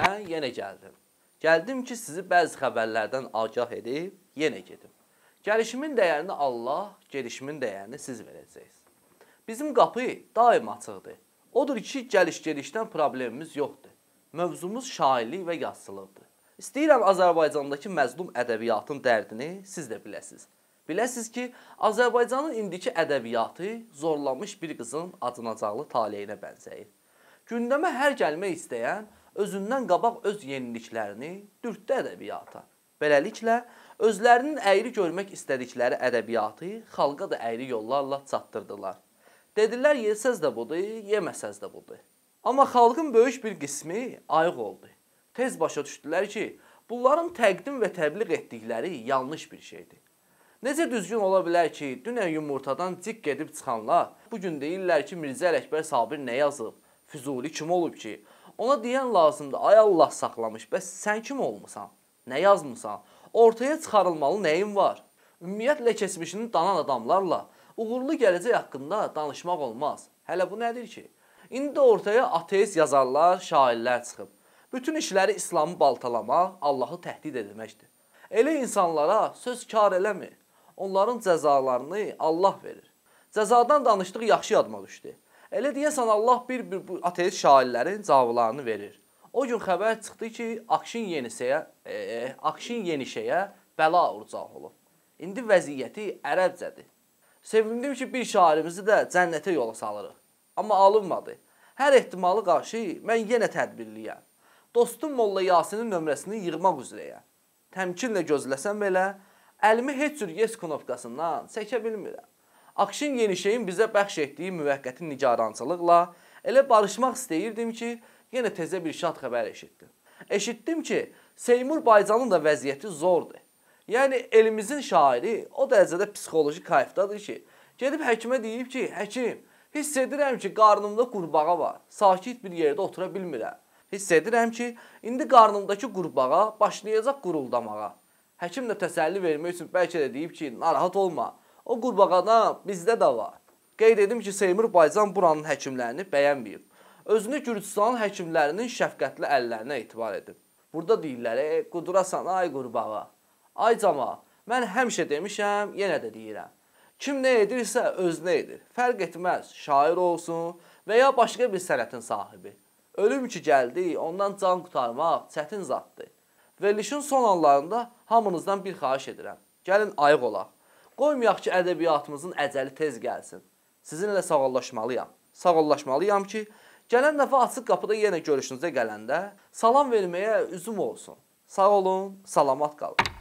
Hə, yenə gəldim. Gəldim ki, sizi bəzi xəbərlərdən agah edib, yenə gedim. Gəlişimin dəyərini Allah, gedişimin dəyərini siz verəcəksiniz. Bizim qapı daim açıqdır. Odur ki, gəliş-gedişdən problemimiz yoxdur. Mövzumuz şairlik və yazıçılıqdır. İstəyirəm Azərbaycandakı məzlum ədəbiyyatın dərdini siz də biləsiniz. Biləsiniz ki, Azərbaycanın indiki ədəbiyyatı zorlanmış bir qızın acınacaqlı taleyinə bənzəyir. Gündəmə hər gəlmək istəyən özündən qabaq öz yeniliklərini dürtdü ədəbiyyata. Beləliklə, özlərinin əyri görmək istədikləri ədəbiyyatı xalqa da əyri yollarla çatdırdılar. Dedilər, yesəz də budur, yeməsəz də budur. Amma xalqın böyük bir qismi ayıq oldu. Tez başa düşdülər ki, bunların təqdim və təbliğ etdikləri yanlış bir şeydir. Necə düzgün ola bilər ki, dünən yumurtadan cik gedib çıxanlar bu gün deyirlər ki, Mirzə Ələkbər Sabir nə yazıb? Füzuli kim olub ki? Ona deyən lazımdır. Ay Allah saxlamış. Bəs sən kim olmusan? Nə yazmısan? Ortaya çıxarılmalı nəyin var? Ümumiyyətlə keçmişini danan adamlarla uğurlu gələcək haqqında danışmaq olmaz. Hələ bu nədir ki? İndi ortaya ateist yazarlar, şairlər çıxıb. Bütün işləri İslamı baltalamaq, Allahı təhdid etməkdir. Elə insanlara söz kar eləmir. Onların cəzalarını Allah verir. Cəzadan danışdığı yaxşı yadıma düşdü. Elə deyəsən Allah bir-bir bu ateist şairlərin cavablarını verir. O gün xəbər çıxdı ki, Akşin Yenisəyə, e, e, Akşin Yenişəyə bəla urcaq olub. İndi vəziyyəti ərəbcədir. Sevindim ki, bir şairimizi də cənnətə yola salırıq. Amma alınmadı. Hər ehtimalı qarşı mən yenə tədbirliyəm. Dostum Molla Yasinin nömrəsini yığmaq üzrəyəm. Təmkinlə gözləsəm belə, əlimi heç cür yes knopkasından çəkə bilmirəm. Akşin Yenişeyin bizə bəxş etdiyi müvəqqəti nigarançılıqla elə barışmaq istəyirdim ki, yenə tezə bir şad xəbər eşitdim. Eşitdim ki, Seymur Baycanın da vəziyyəti zordur. Yəni elimizin şairi o dərəcədə psixoloji kayfdadır ki, gedib həkimə deyib ki, həkim, hiss edirəm ki, qarnımda qurbağa var. Sakit bir yerdə otura bilmirəm. Hiss edirəm ki, indi qarnımdakı qurbağa başlayacaq quruldamağa. Həkim də təsəlli vermək üçün bəlkə də deyib ki, narahat olma. O qurbağana bizdə də var. Qeyd edim ki, Seymur Baycan buranın həkimlərini bəyənməyib. Özünü Gürcüstanın həkimlərinin şəfqətli əllərinə etibar edib. Burada deyirlər, e, qudurasan ay qurbağa. Ay cama, mən həmişə demişəm, yenə də deyirəm. Kim nə edirsə özünə edir. Fərq etməz, şair olsun və ya başqa bir sənətin sahibi. Ölüm ki gəldi, ondan can qurtarmaq çətin zaddır. Verilişin son anlarında hamınızdan bir xahiş edirəm. Gəlin ayıq olaq. Qoymayaq ki, ədəbiyyatımızın əcəli tez gəlsin. Sizinlə sağollaşmalıyam. Sağollaşmalıyam ki, gələn dəfə açıq qapıda yenə görüşünüzə gələndə salam verməyə üzüm olsun. Sağ olun, salamat qalın.